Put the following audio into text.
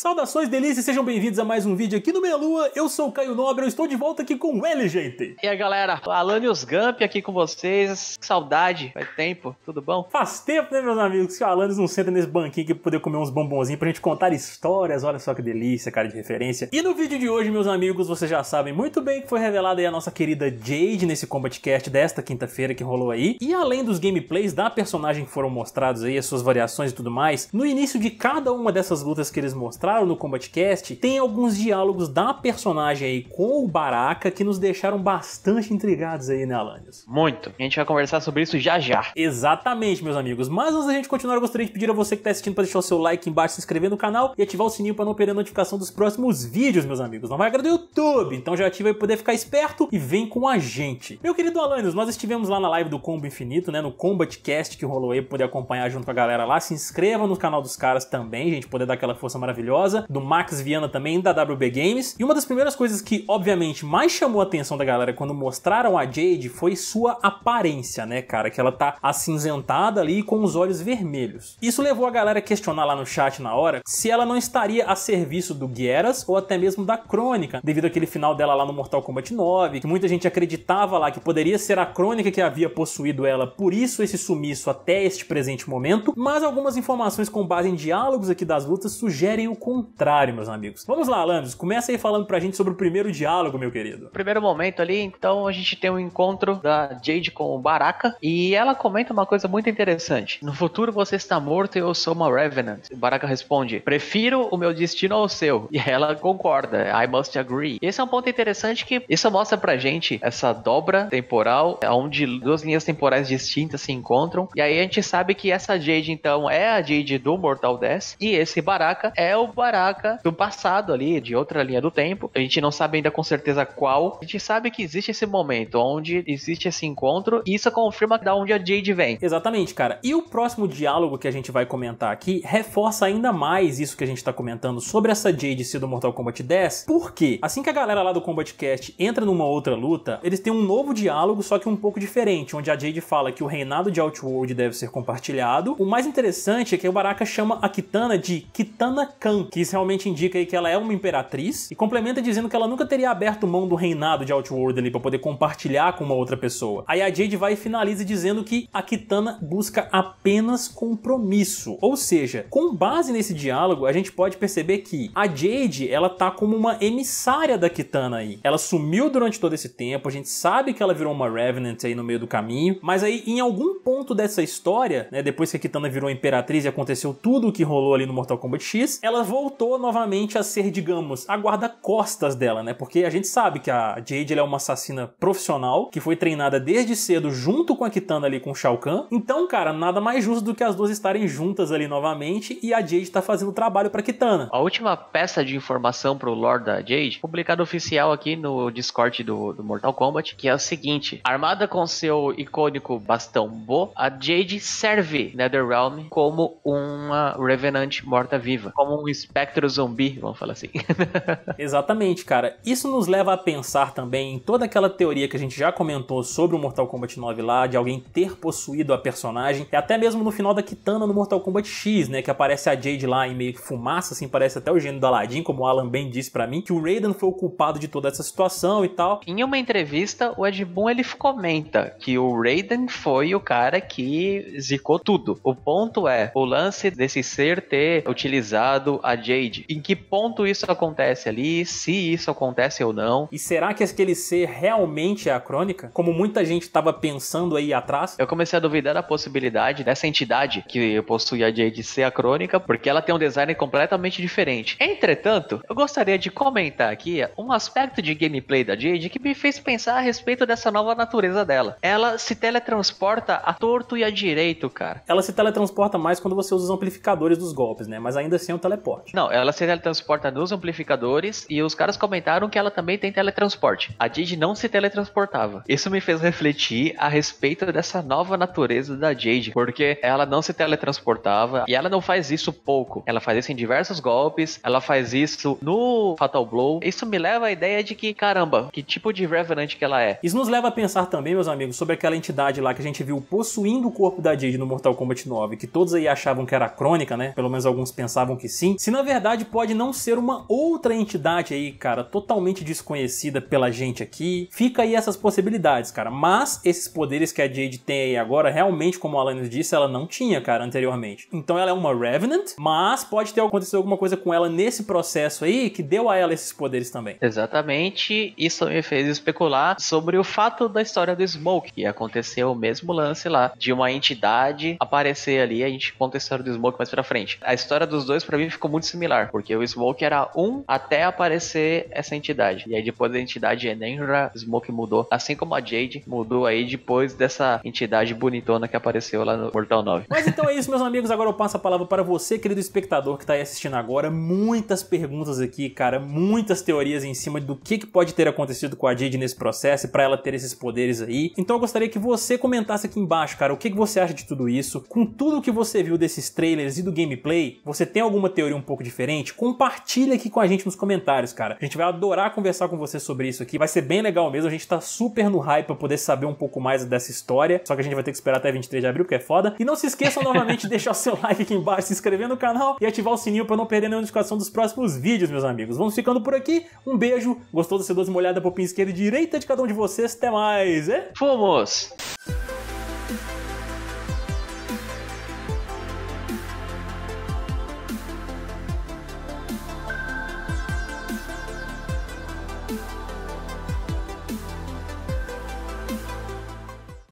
Saudações delícias, sejam bem-vindos a mais um vídeo aqui no Meia Lua. Eu sou o Caio Nobre, eu estou de volta aqui com ele, gente. E aí, galera, Alanios Gump aqui com vocês. Que saudade, faz tempo, tudo bom? Faz tempo, né, meus amigos, que o Alanios não senta nesse banquinho aqui pra poder comer uns bombonzinhos pra gente contar histórias. Olha só que delícia, cara de referência. E no vídeo de hoje, meus amigos, vocês já sabem muito bem que foi revelada aí a nossa querida Jade nesse Combatcast desta quinta-feira que rolou aí. E além dos gameplays da personagem que foram mostrados aí, as suas variações e tudo mais, no início de cada uma dessas lutas que eles mostraram, mostraram no Combatcast, tem alguns diálogos da personagem aí com o Baraka que nos deixaram bastante intrigados aí, né, Alanios? Muito. A gente vai conversar sobre isso já já. Exatamente, meus amigos. Mas antes da gente continuar, eu gostaria de pedir a você que está assistindo para deixar o seu like embaixo, se inscrever no canal e ativar o sininho para não perder a notificação dos próximos vídeos, meus amigos. Não vai agradar o YouTube, então já ativa aí para poder ficar esperto e vem com a gente. Meu querido Alanios, nós estivemos lá na live do Combo Infinito, né, no Combatcast que rolou aí, poder acompanhar junto com a galera lá. Se inscreva no canal dos caras também, gente, poder dar aquela força maravilhosa maravilhosa, do Max Viana também, da WB Games. E uma das primeiras coisas que, obviamente, mais chamou a atenção da galera quando mostraram a Jade foi sua aparência, né, cara? Que ela tá acinzentada ali com os olhos vermelhos. Isso levou a galera a questionar lá no chat na hora se ela não estaria a serviço do Gueras ou até mesmo da Crônica, devido àquele final dela lá no Mortal Kombat 9, que muita gente acreditava lá que poderia ser a Crônica que havia possuído ela, por isso esse sumiço até este presente momento, mas algumas informações com base em diálogos aqui das lutas sugerem o contrário, meus amigos. Vamos lá, Landis, começa aí falando pra gente sobre o primeiro diálogo, meu querido. primeiro momento ali, então, a gente tem um encontro da Jade com o Baraka e ela comenta uma coisa muito interessante. No futuro você está morto e eu sou uma Revenant. O Baraka responde, prefiro o meu destino ao seu. E ela concorda, I must agree. esse é um ponto interessante que isso mostra pra gente essa dobra temporal, onde duas linhas temporais distintas se encontram. E aí a gente sabe que essa Jade, então, é a Jade do Mortal 10 e esse Baraka é o Baraka do passado ali, de outra linha do tempo. A gente não sabe ainda com certeza qual. A gente sabe que existe esse momento onde existe esse encontro e isso confirma da onde a Jade vem. Exatamente, cara. E o próximo diálogo que a gente vai comentar aqui reforça ainda mais isso que a gente tá comentando sobre essa Jade ser do Mortal Kombat 10. Por quê? Assim que a galera lá do Combat Cast entra numa outra luta, eles têm um novo diálogo, só que um pouco diferente, onde a Jade fala que o reinado de Outworld deve ser compartilhado. O mais interessante é que o Baraka chama a Kitana de Kitana Khan que isso realmente indica aí que ela é uma imperatriz, e complementa dizendo que ela nunca teria aberto mão do reinado de Outworld ali para poder compartilhar com uma outra pessoa. Aí a Jade vai e finaliza dizendo que a Kitana busca apenas compromisso. Ou seja, com base nesse diálogo, a gente pode perceber que a Jade, ela tá como uma emissária da Kitana aí. Ela sumiu durante todo esse tempo, a gente sabe que ela virou uma Revenant aí no meio do caminho, mas aí em algum ponto dessa história, né, depois que a Kitana virou imperatriz e aconteceu tudo o que rolou ali no Mortal Kombat X, ela voltou novamente a ser, digamos, a guarda-costas dela, né? Porque a gente sabe que a Jade é uma assassina profissional, que foi treinada desde cedo junto com a Kitana ali com o Shao Kahn. Então, cara, nada mais justo do que as duas estarem juntas ali novamente e a Jade tá fazendo trabalho pra Kitana. A última peça de informação pro Lord da Jade, publicada oficial aqui no Discord do, do Mortal Kombat, que é o seguinte: armada com seu icônico bastão Bo, a Jade serve Netherrealm como uma Revenant morta-viva, como um espectro zumbi, vamos falar assim. Exatamente, cara. Isso nos leva a pensar também em toda aquela teoria que a gente já comentou sobre o Mortal Kombat 9 lá, de alguém ter possuído a personagem, e até mesmo no final da Kitana no Mortal Kombat X, né, que aparece a Jade lá em meio que fumaça, assim, parece até o gênio do Aladdin, como o Alan bem disse para mim, que o Raiden foi o culpado de toda essa situação e tal. Em uma entrevista, o Ed Boon ele comenta que o Raiden foi o cara que zicou tudo. O ponto é, o lance desse ser ter utilizado a Jade. Em que ponto isso acontece ali, se isso acontece ou não. E será que aquele ser realmente é a crônica? Como muita gente estava pensando aí atrás? Eu comecei a duvidar da possibilidade dessa entidade que possui a Jade ser a crônica, porque ela tem um design completamente diferente. Entretanto, eu gostaria de comentar aqui um aspecto de gameplay da Jade que me fez pensar a respeito dessa nova natureza dela. Ela se teletransporta a torto e a direito, cara. Ela se teletransporta mais quando você usa os amplificadores dos golpes, né? Mas ainda assim é um teleporte teletransporte. Não, ela se teletransporta nos amplificadores e os caras comentaram que ela também tem teletransporte. A Jade não se teletransportava. Isso me fez refletir a respeito dessa nova natureza da Jade, porque ela não se teletransportava e ela não faz isso pouco. Ela faz isso em diversos golpes, ela faz isso no Fatal Blow. Isso me leva à ideia de que, caramba, que tipo de Revenant que ela é. Isso nos leva a pensar também, meus amigos, sobre aquela entidade lá que a gente viu possuindo o corpo da Jade no Mortal Kombat 9, que todos aí achavam que era crônica, né? Pelo menos alguns pensavam que sim. Se se na verdade pode não ser uma outra entidade aí, cara, totalmente desconhecida pela gente aqui. Fica aí essas possibilidades, cara. Mas esses poderes que a Jade tem aí agora, realmente, como a Alanis disse, ela não tinha, cara, anteriormente. Então ela é uma Revenant, mas pode ter acontecido alguma coisa com ela nesse processo aí que deu a ela esses poderes também. Exatamente. Isso me fez especular sobre o fato da história do Smoke, que aconteceu o mesmo lance lá, de uma entidade aparecer ali. A gente conta a história do Smoke mais pra frente. A história dos dois, para mim, ficou ficou muito similar, porque o Smoke era um até aparecer essa entidade. E aí depois da entidade Enenra, Smoke mudou, assim como a Jade mudou aí depois dessa entidade bonitona que apareceu lá no Portal 9. Mas então é isso, meus amigos. Agora eu passo a palavra para você, querido espectador que está aí assistindo agora. Muitas perguntas aqui, cara, muitas teorias em cima do que, que pode ter acontecido com a Jade nesse processo e para ela ter esses poderes aí. Então eu gostaria que você comentasse aqui embaixo, cara, o que, que você acha de tudo isso. Com tudo que você viu desses trailers e do gameplay, você tem alguma teoria um pouco diferente, compartilha aqui com a gente nos comentários, cara. A gente vai adorar conversar com você sobre isso aqui. Vai ser bem legal mesmo. A gente tá super no hype pra poder saber um pouco mais dessa história. Só que a gente vai ter que esperar até 23 de abril, que é foda. E não se esqueçam novamente de deixar o seu like aqui embaixo, se inscrever no canal e ativar o sininho para não perder nenhuma notificação dos próximos vídeos, meus amigos. Vamos ficando por aqui. Um beijo. Gostou dessa 12 molhada a pin esquerda e direita de cada um de vocês? Até mais. É? Fomos!